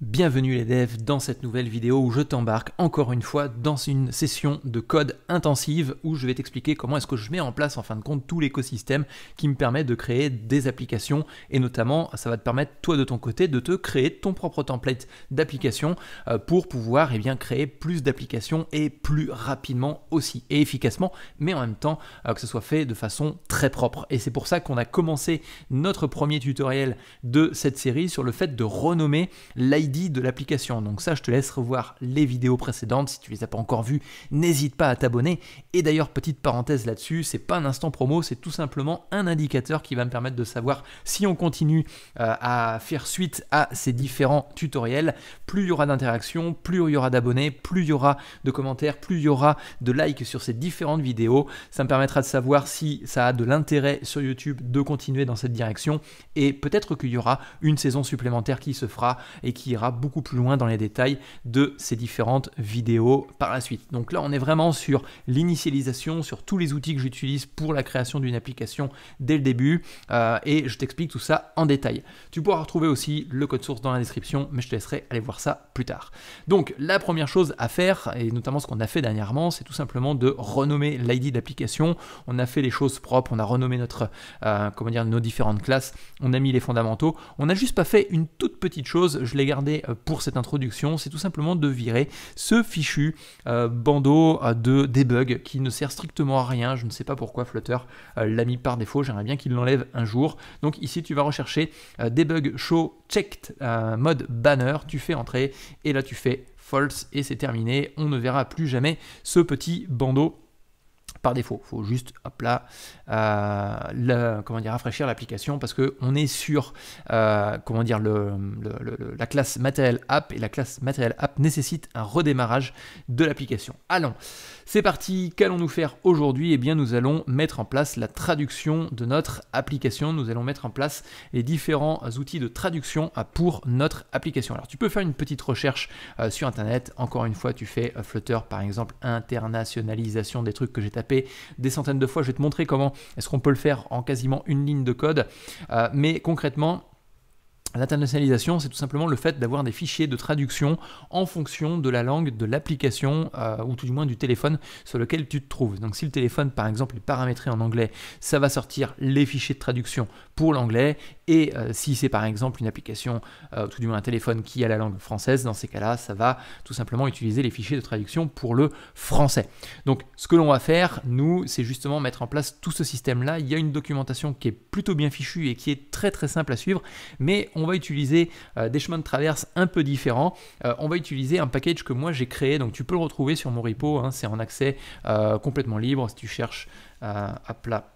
Bienvenue les devs dans cette nouvelle vidéo où je t'embarque encore une fois dans une session de code intensive où je vais t'expliquer comment est-ce que je mets en place en fin de compte tout l'écosystème qui me permet de créer des applications et notamment ça va te permettre toi de ton côté de te créer ton propre template d'application euh, pour pouvoir et eh bien créer plus d'applications et plus rapidement aussi et efficacement mais en même temps euh, que ce soit fait de façon très propre et c'est pour ça qu'on a commencé notre premier tutoriel de cette série sur le fait de renommer la dit de l'application. Donc ça, je te laisse revoir les vidéos précédentes. Si tu les as pas encore vues, n'hésite pas à t'abonner. Et d'ailleurs, petite parenthèse là-dessus, c'est pas un instant promo, c'est tout simplement un indicateur qui va me permettre de savoir si on continue euh, à faire suite à ces différents tutoriels. Plus il y aura d'interactions, plus il y aura d'abonnés, plus il y aura de commentaires, plus il y aura de likes sur ces différentes vidéos. Ça me permettra de savoir si ça a de l'intérêt sur YouTube de continuer dans cette direction. Et peut-être qu'il y aura une saison supplémentaire qui se fera et qui beaucoup plus loin dans les détails de ces différentes vidéos par la suite. Donc là, on est vraiment sur l'initialisation, sur tous les outils que j'utilise pour la création d'une application dès le début, euh, et je t'explique tout ça en détail. Tu pourras retrouver aussi le code source dans la description, mais je te laisserai aller voir ça plus tard. Donc la première chose à faire, et notamment ce qu'on a fait dernièrement, c'est tout simplement de renommer l'ID d'application. On a fait les choses propres, on a renommé notre, euh, comment dire, nos différentes classes, on a mis les fondamentaux. On n'a juste pas fait une toute petite chose, je l'ai gardé euh, pour cette introduction, c'est tout simplement de virer ce fichu euh, bandeau euh, de debug qui ne sert strictement à rien. Je ne sais pas pourquoi Flutter l'a mis par défaut, j'aimerais bien qu'il l'enlève un jour. Donc ici, tu vas rechercher debug show checked mode banner, tu fais entrer et là tu fais false et c'est terminé. On ne verra plus jamais ce petit bandeau par défaut. Il faut juste hop là, euh, le, comment dire, rafraîchir l'application parce qu'on est sur euh, comment dire, le, la classe matériel app et la classe matériel app nécessite un redémarrage de l'application. Allons, c'est parti, qu'allons-nous faire aujourd'hui Eh bien nous allons mettre en place la traduction de notre application, nous allons mettre en place les différents outils de traduction euh, pour notre application. Alors tu peux faire une petite recherche sur internet, encore une fois tu fais Flutter par exemple internationalisation des trucs que j'ai tapé des centaines de fois. Je vais te montrer comment est-ce qu'on peut le faire en quasiment une ligne de code. Euh, mais concrètement, L'internationalisation, c'est tout simplement le fait d'avoir des fichiers de traduction en fonction de la langue de l'application euh, ou tout du moins du téléphone sur lequel tu te trouves. Donc si le téléphone par exemple est paramétré en anglais, ça va sortir les fichiers de traduction pour l'anglais et euh, si c'est par exemple une application, euh, tout du moins un téléphone qui a la langue française, dans ces cas-là, ça va tout simplement utiliser les fichiers de traduction pour le français. Donc ce que l'on va faire, nous, c'est justement mettre en place tout ce système-là. Il y a une documentation qui est plutôt bien fichue et qui est très très simple à suivre, mais on on va utiliser euh, des chemins de traverse un peu différents. Euh, on va utiliser un package que moi j'ai créé, donc tu peux le retrouver sur mon repo, hein. c'est en accès euh, complètement libre si tu cherches à plat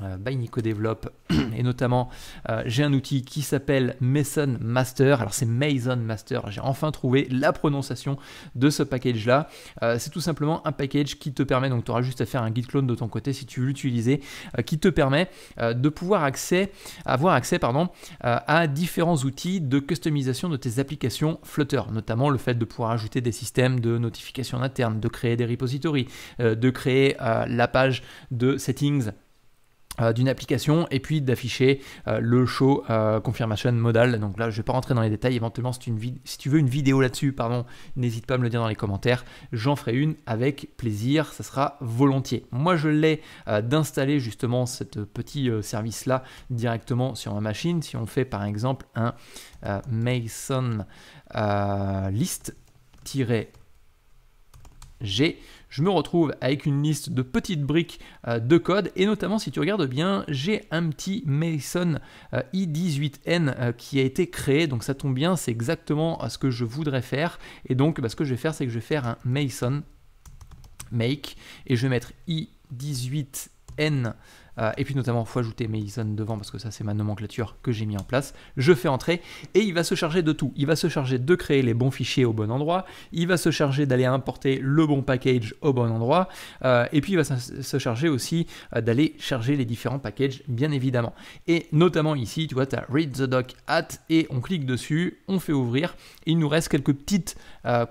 euh, by Nico Develop et notamment euh, j'ai un outil qui s'appelle Mason Master alors c'est Mason Master j'ai enfin trouvé la prononciation de ce package là euh, c'est tout simplement un package qui te permet donc tu auras juste à faire un git clone de ton côté si tu veux l'utiliser qui te permet de pouvoir accès avoir accès pardon à différents outils de customisation de tes applications Flutter notamment le fait de pouvoir ajouter des systèmes de notification interne de créer des repositories de créer la page de settings euh, d'une application et puis d'afficher euh, le show euh, confirmation modal. Donc là, je ne vais pas rentrer dans les détails. Éventuellement, si tu, veux une vidéo là-dessus, pardon, n'hésite pas à me le dire dans les commentaires. J'en ferai une avec plaisir. Ça sera volontiers. Moi, je l'ai d'installer justement ce petit service-là directement sur ma machine. Si on fait par exemple un Mason list-g, je me retrouve avec une liste de petites briques euh, de code. Et notamment, si tu regardes bien, j'ai un petit Mason euh, i18n euh, qui a été créé. Donc ça tombe bien, c'est exactement ce que je voudrais faire. Et donc, bah, ce que je vais faire, c'est que je vais faire un Mason make et je vais mettre i18n euh, et puis notamment, il faut ajouter Mason devant parce que ça c'est ma nomenclature que j'ai mis en place. Je fais entrer et il va se charger de tout. Il va se charger de créer les bons fichiers au bon endroit. Il va se charger d'aller importer le bon package au bon endroit. Euh, et puis il va se charger aussi euh, d'aller charger les différents packages, bien évidemment. Et notamment ici, tu vois, tu as read the doc at et on clique dessus, on fait ouvrir. il nous reste quelques petites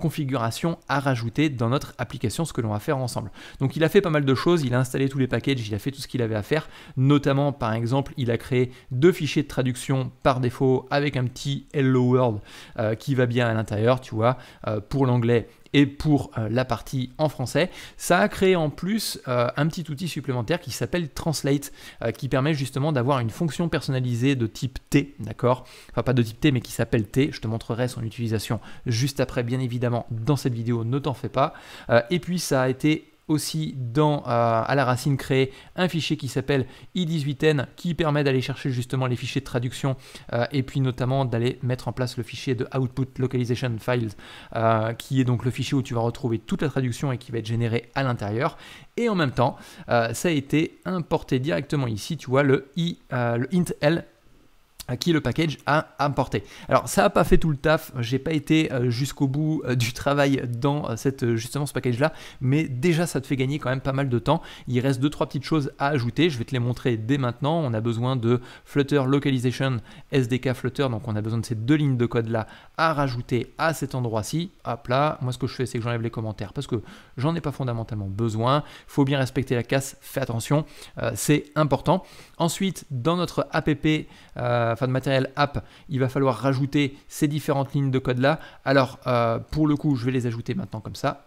configurations à rajouter dans notre application, ce que l'on va faire ensemble. Donc il a fait pas mal de choses. Il a installé tous les packages, il a fait tout ce qu'il avait à faire Notamment, par exemple, il a créé deux fichiers de traduction par défaut avec un petit Hello World euh, qui va bien à l'intérieur, tu vois, euh, pour l'anglais et pour euh, la partie en français. Ça a créé en plus un petit outil supplémentaire qui s'appelle Translate, qui permet justement d'avoir une fonction personnalisée de type T, d'accord Enfin pas de type T, mais qui s'appelle T. Je te montrerai son utilisation juste après, bien évidemment, dans cette vidéo, ne t'en fais pas. et puis ça a été aussi dans, euh, à la racine créer un fichier qui s'appelle i18n qui permet d'aller chercher justement les fichiers de traduction euh, et puis notamment d'aller mettre en place le fichier de output localization files euh, qui est donc le fichier où tu vas retrouver toute la traduction et qui va être généré à l'intérieur et en même temps ça a été importé directement ici tu vois le, i, le int l à qui le package a importé. Alors ça n'a pas fait tout le taf, j'ai pas été euh, jusqu'au bout euh, du travail dans euh, cette, justement ce package là, mais déjà ça te fait gagner quand même pas mal de temps. Il reste deux trois petites choses à ajouter, je vais te les montrer dès maintenant. On a besoin de Flutter Localization SDK Flutter, donc on a besoin de ces deux lignes de code là à rajouter à cet endroit-ci. Hop là, moi ce que je fais c'est que j'enlève les commentaires parce que j'en ai pas fondamentalement besoin. Il Faut bien respecter la casse, fais attention, c'est important. Ensuite, dans notre app fin de matériel app, il va falloir rajouter ces différentes lignes de code là. Alors euh, pour le coup, je vais les ajouter maintenant comme ça.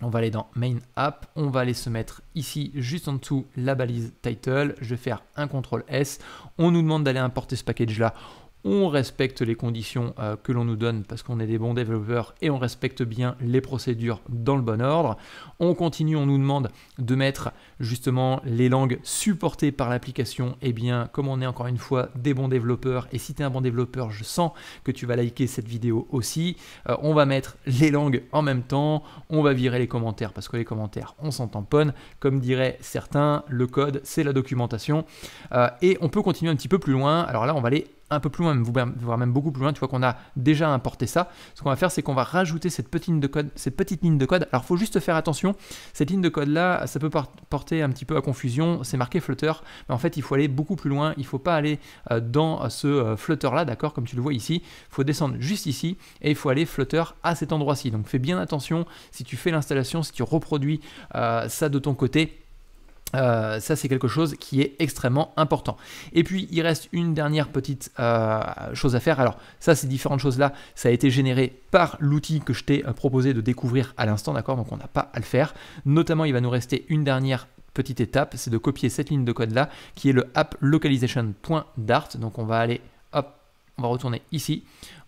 On va aller dans Main App, on va aller se mettre ici juste en dessous la balise title, je vais faire un CTRL S, on nous demande d'aller importer ce package là, on respecte les conditions euh, que l'on nous donne parce qu'on est des bons développeurs et on respecte bien les procédures dans le bon ordre. On continue, on nous demande de mettre justement les langues supportées par l'application. Et eh bien, comme on est encore une fois des bons développeurs, et si tu es un bon développeur, je sens que tu vas liker cette vidéo aussi, euh, on va mettre les langues en même temps, on va virer les commentaires parce que les commentaires, on s'en tamponne. Comme diraient certains, le code, c'est la documentation. Euh, et on peut continuer un petit peu plus loin. Alors là, on va aller un peu plus loin, voire même beaucoup plus loin, tu vois qu'on a déjà importé ça. Ce qu'on va faire, c'est qu'on va rajouter cette petite ligne de code. Cette petite ligne de code. Alors, faut juste faire attention. Cette ligne de code là, ça peut porter un petit peu à confusion. C'est marqué Flutter, mais en fait, il faut aller beaucoup plus loin. Il faut pas aller euh, dans ce euh, Flutter là, d'accord, comme tu le vois ici. Il faut descendre juste ici et il faut aller Flutter à cet endroit-ci. Donc, fais bien attention si tu fais l'installation, si tu reproduis euh, ça de ton côté euh, ça, c'est quelque chose qui est extrêmement important. Et puis, il reste une dernière petite euh, chose à faire. Alors, ça, ces différentes choses-là, ça a été généré par l'outil que je t'ai euh, proposé de découvrir à l'instant, d'accord Donc, on n'a pas à le faire. Notamment, il va nous rester une dernière petite étape, c'est de copier cette ligne de code-là, qui est le app localization.dart. Donc, on va aller on va retourner ici,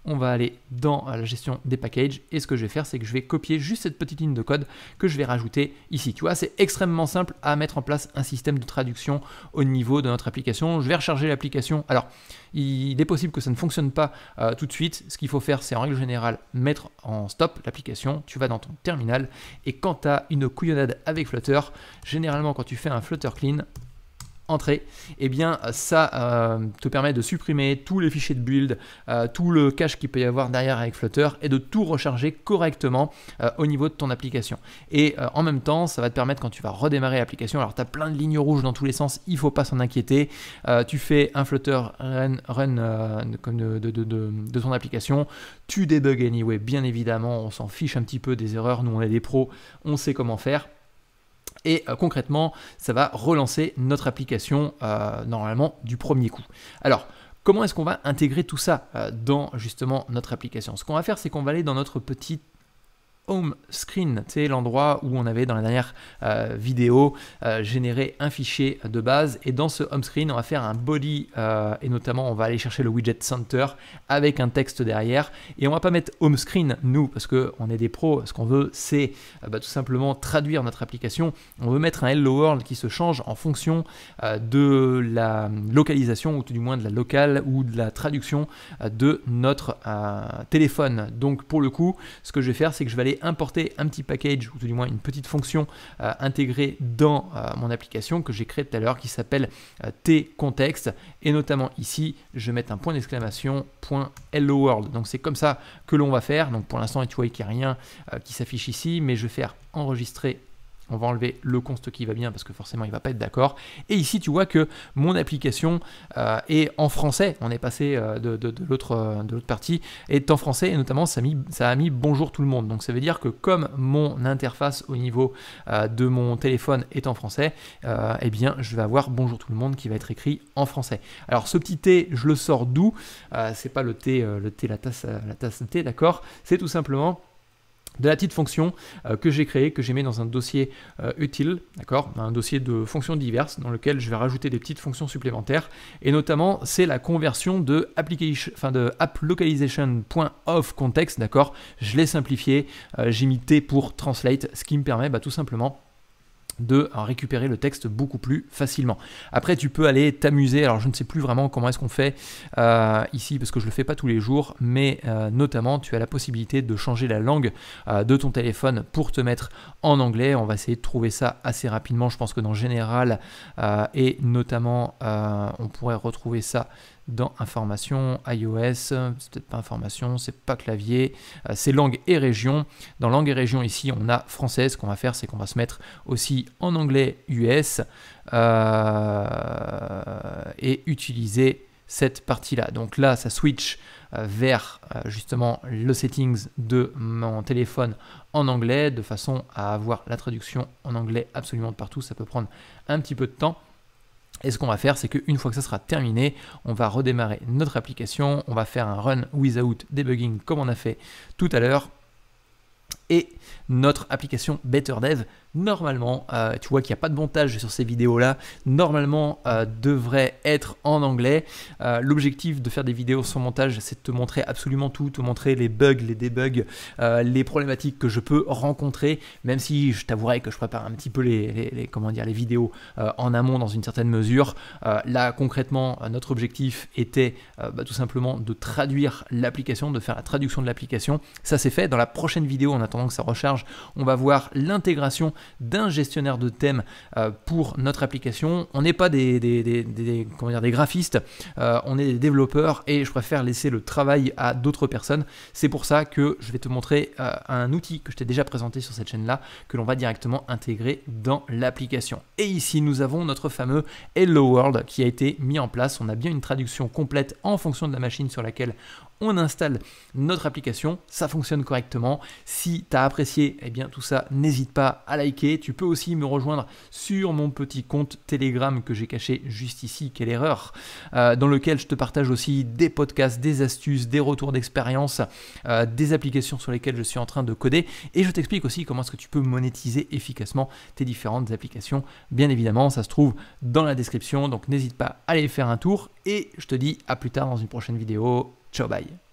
on va aller dans euh, la gestion des packages et ce que je vais faire c'est que je vais copier juste cette petite ligne de code que je vais rajouter ici. Tu vois, c'est extrêmement simple à mettre en place un système de traduction au niveau de notre application. Je vais recharger l'application. Alors, il est possible que ça ne fonctionne pas euh, tout de suite. Ce qu'il faut faire c'est en règle générale mettre en stop l'application. Tu vas dans ton terminal et quand tu as une couillonnade avec Flutter, généralement quand tu fais un Flutter clean, entrée, et eh bien ça euh, te permet de supprimer tous les fichiers de build, euh, tout le cache qu'il peut y avoir derrière avec Flutter et de tout recharger correctement euh, au niveau de ton application. Et en même temps, ça va te permettre quand tu vas redémarrer l'application, alors tu as plein de lignes rouges dans tous les sens, il faut pas s'en inquiéter, tu fais un Flutter run, comme de, de, de, ton application, tu débugs anyway, bien évidemment, on s'en fiche un petit peu des erreurs, nous on est des pros, on sait comment faire et euh, concrètement, ça va relancer notre application euh, normalement du premier coup. Alors, Comment est-ce qu'on va intégrer tout ça euh, dans justement notre application Ce qu'on va faire, c'est qu'on va aller dans notre petite home screen, c'est l'endroit où on avait dans la dernière euh, vidéo euh, généré un fichier de base. Et dans ce home screen, on va faire un body euh, et notamment on va aller chercher le widget center avec un texte derrière. Et on va pas mettre home screen nous parce que on est des pros. Ce qu'on veut, c'est bah, tout simplement traduire notre application. On veut mettre un hello world qui se change en fonction de la localisation ou tout du moins de la locale ou de la traduction de notre téléphone. Donc pour le coup, ce que je vais faire, c'est que je vais aller importer un petit package, ou tout du moins une petite fonction euh, intégrée dans euh, mon application que j'ai créée tout à l'heure qui s'appelle euh, t tcontext. Et notamment ici, je vais mettre un point d'exclamation, point hello world. Donc c'est comme ça que l'on va faire. Donc pour l'instant, tu vois qu'il n'y a rien qui s'affiche ici, mais je vais faire enregistrer on va enlever le const qui va bien parce que forcément il ne va pas être d'accord. Et ici tu vois que mon application euh, est en français. On est passé euh, de, euh, de l'autre partie est en français et notamment ça a, mis, ça a mis bonjour tout le monde. Donc ça veut dire que comme mon interface au niveau de mon téléphone est en français, eh bien je vais avoir bonjour tout le monde qui va être écrit en français. Alors ce petit T je le sors d'où C'est pas le T le thé la tasse la tasse de thé d'accord. C'est tout simplement de la petite fonction euh, que j'ai créée, que j'ai mis dans un dossier euh, utile, d'accord Un dossier de fonctions diverses dans lequel je vais rajouter des petites fonctions supplémentaires. Et notamment, c'est la conversion de, application, enfin de of context, d'accord Je l'ai simplifié, euh, j'ai mis T pour translate, ce qui me permet bah, tout simplement de récupérer le texte beaucoup plus facilement. Après, tu peux aller t'amuser. Alors, je ne sais plus vraiment comment est-ce qu'on fait euh, ici, parce que je le fais pas tous les jours, mais euh, notamment, tu as la possibilité de changer la langue euh, de ton téléphone pour te mettre en anglais. On va essayer de trouver ça assez rapidement. Je pense que dans général et notamment, on pourrait retrouver ça dans information, iOS, c'est peut-être pas information, c'est pas clavier, euh, c'est langue et région. Dans langue et région ici, on a français. Ce qu'on va faire, c'est qu'on va se mettre aussi en anglais US euh, et utiliser cette partie-là. Donc là, ça switch euh, vers justement le settings de mon téléphone en anglais de façon à avoir la traduction en anglais absolument partout. Ça peut prendre un petit peu de temps. Et ce qu'on va faire, c'est qu'une fois que ça sera terminé, on va redémarrer notre application, on va faire un run without debugging comme on a fait tout à l'heure et notre application Better Dev. Normalement, euh, tu vois qu'il n'y a pas de montage sur ces vidéos-là, normalement euh, devrait être en anglais. Euh, l'objectif de faire des vidéos sans montage, c'est de te montrer absolument tout, te montrer les bugs, les débugs, les problématiques que je peux rencontrer, même si je t'avouerai que je prépare un petit peu les, comment dire, les vidéos en amont dans une certaine mesure. là, concrètement, notre objectif était bah, tout simplement de traduire l'application, de faire la traduction de l'application. Ça, c'est fait. Dans la prochaine vidéo, on a pendant que ça recharge, on va voir l'intégration d'un gestionnaire de thèmes euh, pour notre application. On n'est pas des, comment dire, des graphistes, euh, on est des développeurs et je préfère laisser le travail à d'autres personnes. C'est pour ça que je vais te montrer euh, un outil que je t'ai déjà présenté sur cette chaîne-là, que l'on va directement intégrer dans l'application. Et ici, nous avons notre fameux Hello World qui a été mis en place. On a bien une traduction complète en fonction de la machine sur laquelle on installe notre application, ça fonctionne correctement. Si tu as apprécié, eh bien tout ça, n'hésite pas à liker. Tu peux aussi me rejoindre sur mon petit compte Telegram que j'ai caché juste ici, quelle erreur, euh, dans lequel je te partage aussi des podcasts, des astuces, des retours d'expérience, euh, des applications sur lesquelles je suis en train de coder. Et je t'explique aussi comment est-ce que tu peux monétiser efficacement tes différentes applications. Bien évidemment, ça se trouve dans la description, donc n'hésite pas à aller faire un tour. Et je te dis à plus tard dans une prochaine vidéo. Ciao, bye.